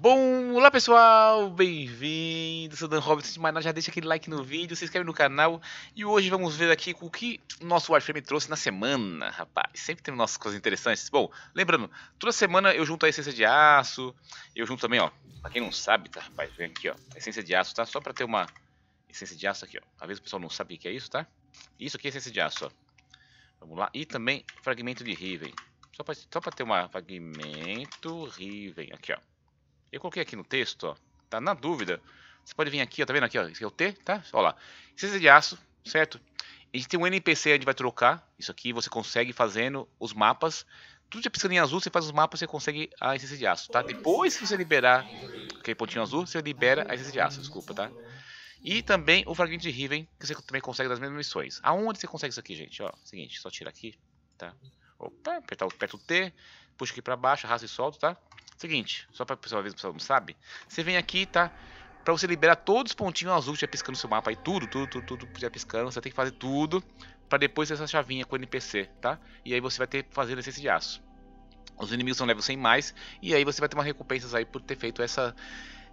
Bom, olá pessoal, bem-vindo, sou Dan Robson de Maná, já deixa aquele like no vídeo, se inscreve no canal e hoje vamos ver aqui o que o nosso Warframe trouxe na semana, rapaz, sempre tem nossas coisas interessantes. Bom, lembrando, toda semana eu junto a essência de aço, eu junto também, ó, pra quem não sabe, tá, rapaz, vem aqui, ó, essência de aço, tá, só pra ter uma essência de aço aqui, ó, às vezes o pessoal não sabe o que é isso, tá, isso aqui é essência de aço, ó, vamos lá, e também fragmento de Riven, só pra, só pra ter uma, fragmento Riven, aqui, ó. Eu coloquei aqui no texto, ó. Tá na dúvida. Você pode vir aqui, ó, tá vendo aqui, ó? Esse é o T, tá? Olha lá. Cinza de aço, certo? A gente tem um NPC, a gente vai trocar. Isso aqui você consegue fazendo os mapas. Tudo que piscando em azul, você faz os mapas, você consegue a essência de aço, tá? Depois que você liberar aquele pontinho azul, você libera a essência de aço, desculpa, tá? E também o fragmento de Riven, que você também consegue das mesmas missões. Aonde você consegue isso aqui, gente? Ó, seguinte, só tira aqui, tá? Opa, aperta, aperta o T, puxa aqui pra baixo, arrasta e solta, tá? Seguinte, só para o pessoal, às vezes o pessoal não sabe, você vem aqui, tá? Para você liberar todos os pontinhos azuis que já piscando no seu mapa e tudo, tudo, tudo, tudo já piscando, você tem que fazer tudo para depois ter essa chavinha com o NPC, tá? E aí você vai ter fazendo esse de aço. Os inimigos são level 100 mais e aí você vai ter uma recompensas aí por ter feito essa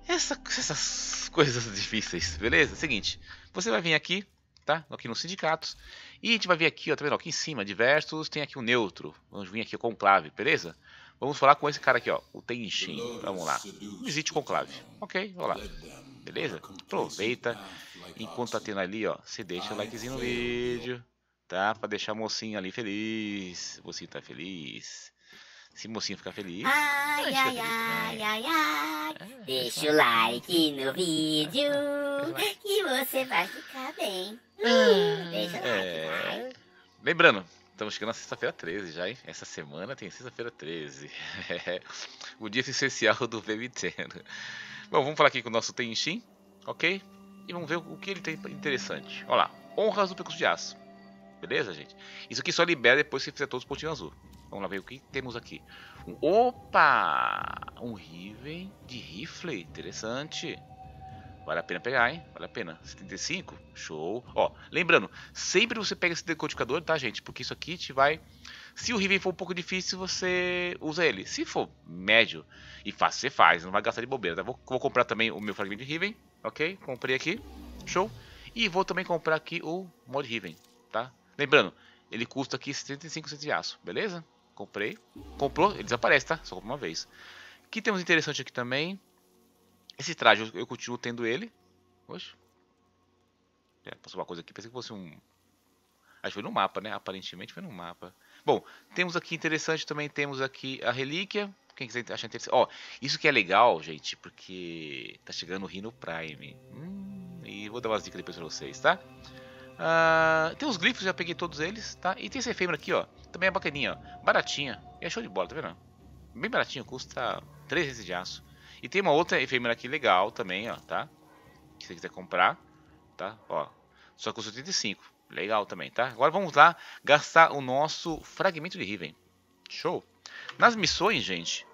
essa, essas coisas difíceis, beleza? Seguinte, você vai vir aqui, tá? Aqui nos sindicatos. E a gente vai vir aqui, ó, tá vendo? Aqui em cima, diversos, tem aqui o neutro. Vamos vir aqui o conclave, beleza? Vamos falar com esse cara aqui, ó, o Tenshin. Vamos lá. Visite o conclave. Ok, vamos lá. Beleza? Aproveita. Enquanto tá tendo ali, ó, você deixa o likezinho no vídeo, tá? Pra deixar a mocinha ali feliz. Você tá feliz. Se mocinho ficar feliz. Ai, ai, feliz, ai, ai, ai. É, Deixa é. o like no vídeo. E você vai ficar bem. Hum, deixa o like. É. Vai. Lembrando, Estamos chegando na sexta-feira 13 já, hein? Essa semana tem sexta-feira 13. É o dia especial do VM10. Bom, vamos falar aqui com o nosso Tenshin, ok? E vamos ver o que ele tem interessante. Olha lá, honras do percurso de aço. Beleza, gente? Isso aqui só libera depois que fizer todos os pontinhos azul. Vamos lá ver o que temos aqui. opa! Um Riven de rifle, interessante. Vale a pena pegar, hein? Vale a pena. 75? Show. Ó, lembrando, sempre você pega esse decodificador, tá, gente? Porque isso aqui te vai. Se o Riven for um pouco difícil, você usa ele. Se for médio e fácil, você faz. Não vai gastar de bobeira, tá? Vou, vou comprar também o meu fragmento de Riven, ok? Comprei aqui. Show. E vou também comprar aqui o mod Riven, tá? Lembrando, ele custa aqui 75 de aço, beleza? Comprei. Comprou, ele desaparece, tá? Só compra uma vez. O que temos interessante aqui também? Esse traje eu, eu continuo tendo ele. Oxe. É, passou uma coisa aqui, pensei que fosse um. Acho que foi no mapa, né? Aparentemente foi no mapa. Bom, temos aqui interessante também, temos aqui a relíquia. Quem quiser achar interessante. Ó, isso que é legal, gente, porque tá chegando o Rhino Prime. Hum, e vou dar umas dicas depois pra vocês, tá? Uh, tem os glifos, já peguei todos eles, tá? E tem esse efêmero aqui, ó. Também é bacaninha, ó. Baratinha. E é show de bola, tá vendo? Bem baratinho, custa 3 de aço. E tem uma outra efêmera aqui legal também, ó, tá? Se você quiser comprar, tá? Ó, só custa 35. Legal também, tá? Agora vamos lá gastar o nosso fragmento de Riven. Show! Nas missões, gente,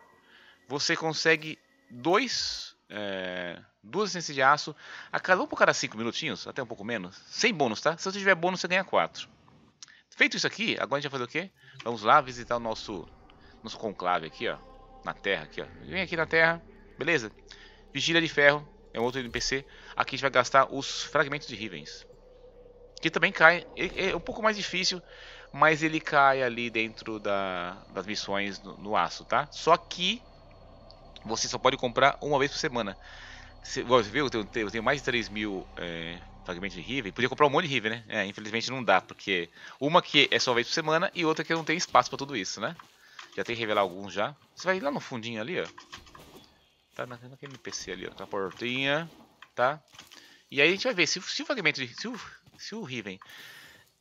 você consegue dois, é, duas essências de aço a cada um por cada cinco minutinhos, até um pouco menos, sem bônus, tá? Se você tiver bônus, você ganha quatro. Feito isso aqui, agora a gente vai fazer o quê? Vamos lá visitar o nosso, nosso conclave aqui, ó, na terra aqui, ó. Vem aqui na terra, Beleza? Vigília de Ferro é um outro NPC. Aqui a gente vai gastar os fragmentos de Rivens. Que também cai. É um pouco mais difícil, mas ele cai ali dentro da, das missões no, no, aço, tá? Só que você só pode comprar uma vez por semana. Você, viu? Eu tenho, eu tenho, mais de 3 mil é, fragmentos de Riven. Podia comprar um monte de Riven, né? É, infelizmente não dá, porque uma que é só uma vez por semana e outra que não tem espaço para tudo isso, né? Já tem que revelar alguns já. Você vai lá no fundinho ali, ó. Tá nascendo aquele NPC ali, ó, Tá a portinha, tá? E aí a gente vai ver se, se o fragmento, de, se o, se o Riven...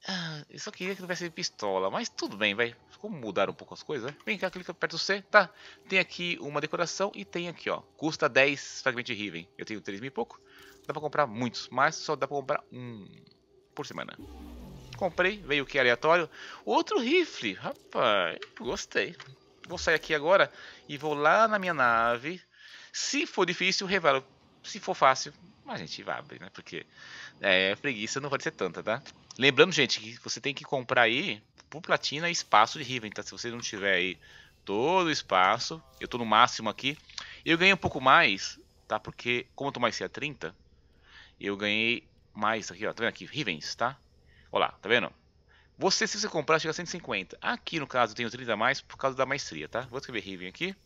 Ah, eu só queria que tivesse pistola, mas tudo bem, vai. Como mudar um pouco as coisas, né? Vem cá, clica perto do C, tá? Tem aqui uma decoração e tem aqui, ó. Custa 10 fragmentos de Riven. Eu tenho 3 mil e pouco. Dá pra comprar muitos, mas só dá pra comprar um por semana. Comprei, veio o que aleatório. Outro rifle, rapaz, gostei. Vou sair aqui agora e vou lá na minha nave se for difícil, revelo. Se for fácil, a gente vai abrir, né? Porque é, preguiça não vai ser tanta, tá? Lembrando, gente, que você tem que comprar aí por platina espaço de Riven, tá? Se você não tiver aí todo o espaço, eu tô no máximo aqui. Eu ganhei um pouco mais, tá? Porque como eu tô mais a 30, eu ganhei mais aqui, ó. Tá vendo aqui? Rivens, tá? Olha lá, tá vendo? Você, se você comprar, chega a 150. Aqui, no caso, eu tenho 30 a mais por causa da maestria, tá? Vou escrever Riven aqui.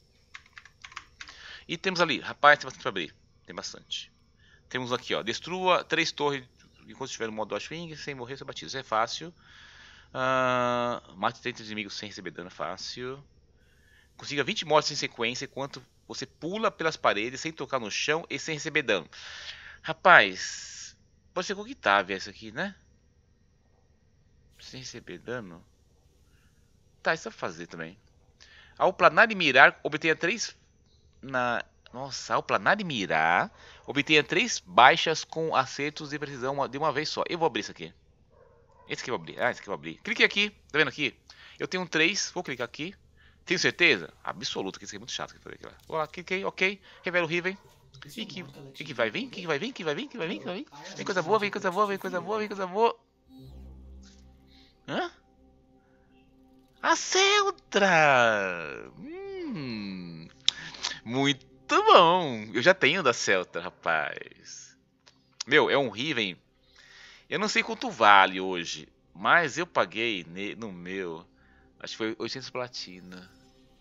E temos ali, rapaz, tem bastante pra abrir. Tem bastante. Temos aqui, ó, destrua três torres enquanto estiver no modo Ashwing, sem morrer, seu batido. Isso é fácil. Uh, mate 30 inimigos sem receber dano, é fácil. Consiga 20 mortes em sequência enquanto você pula pelas paredes sem tocar no chão e sem receber dano. Rapaz, pode ser conquitável essa aqui, né? Sem receber dano. Tá, isso dá pra fazer também. Ao planar e mirar, obtenha três na. Nossa, ao planar de mirar, obtenha três baixas com acertos de precisão de uma vez só. Eu vou abrir isso aqui. Esse aqui eu vou abrir. Ah, esse aqui eu vou abrir. Clique aqui, tá vendo aqui? Eu tenho três, vou clicar aqui. Tenho certeza? Absoluto, que isso aqui é muito chato Vou lá, cliquei, ok. Revela o Riven. E que, e que vai vir, que vai vir, que vai vir, que vai vir, que vai vir. Vem coisa boa, vem coisa boa, vem coisa boa, vem coisa boa. Hã? A Celtra! Hum. Muito bom. Eu já tenho da Celta, rapaz. Meu, é um Riven. Eu não sei quanto vale hoje, mas eu paguei no meu, acho que foi 800 platina.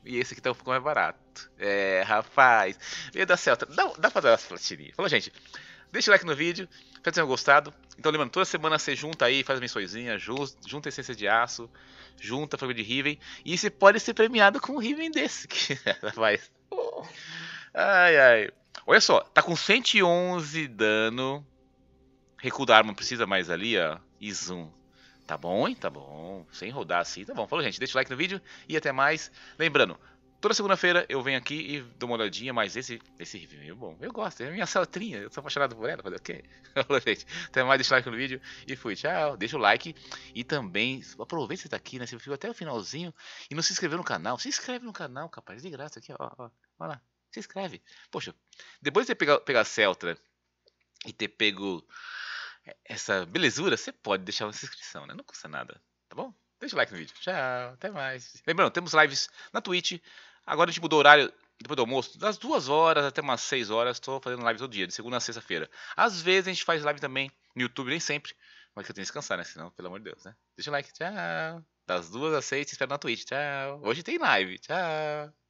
E esse aqui tá um pouco mais barato. É, rapaz. Veio da Celta. Dá, dá pra dar as platininhas. Falou, gente. Deixa o like no vídeo. Espero que tenham gostado. Então, lembrando, toda semana você junta aí, faz mençõezinha, junta essência de aço, junta família de Riven. E você pode ser premiado com um Riven desse. Rapaz. Ai, ai. Olha só, tá com 111 dano. Recuo da arma, precisa mais ali, ó. E zoom. Tá bom, hein? Tá bom. Sem rodar assim, tá bom. Falou, gente. Deixa o like no vídeo e até mais. Lembrando, toda segunda-feira eu venho aqui e dou uma olhadinha, mas esse, esse review é meio bom. Eu gosto, é minha salatrinha. Eu sou apaixonado por ela. Fazer o quê? Falou, gente. Até mais, deixa o like no vídeo e fui. Tchau. Deixa o like e também aproveita que você tá aqui, né? Você ficou até o finalzinho e não se inscreveu no canal. Se inscreve no canal, capaz. De graça aqui, ó. ó. Vai lá, se inscreve. Poxa, depois de pegar, pegar a Celtra e ter pego essa belezura, você pode deixar uma inscrição, né? Não custa nada, tá bom? Deixa o like no vídeo. Tchau, até mais. Lembrando, temos lives na Twitch. Agora a gente mudou o horário depois do almoço, das duas horas até umas seis horas, estou fazendo live todo dia, de segunda a sexta-feira. Às vezes a gente faz live também no YouTube, nem sempre, mas que eu tenho que descansar, né? Senão, pelo amor de Deus, né? Deixa o like, tchau. Das duas às seis, te espero na Twitch, tchau. Hoje tem live, tchau.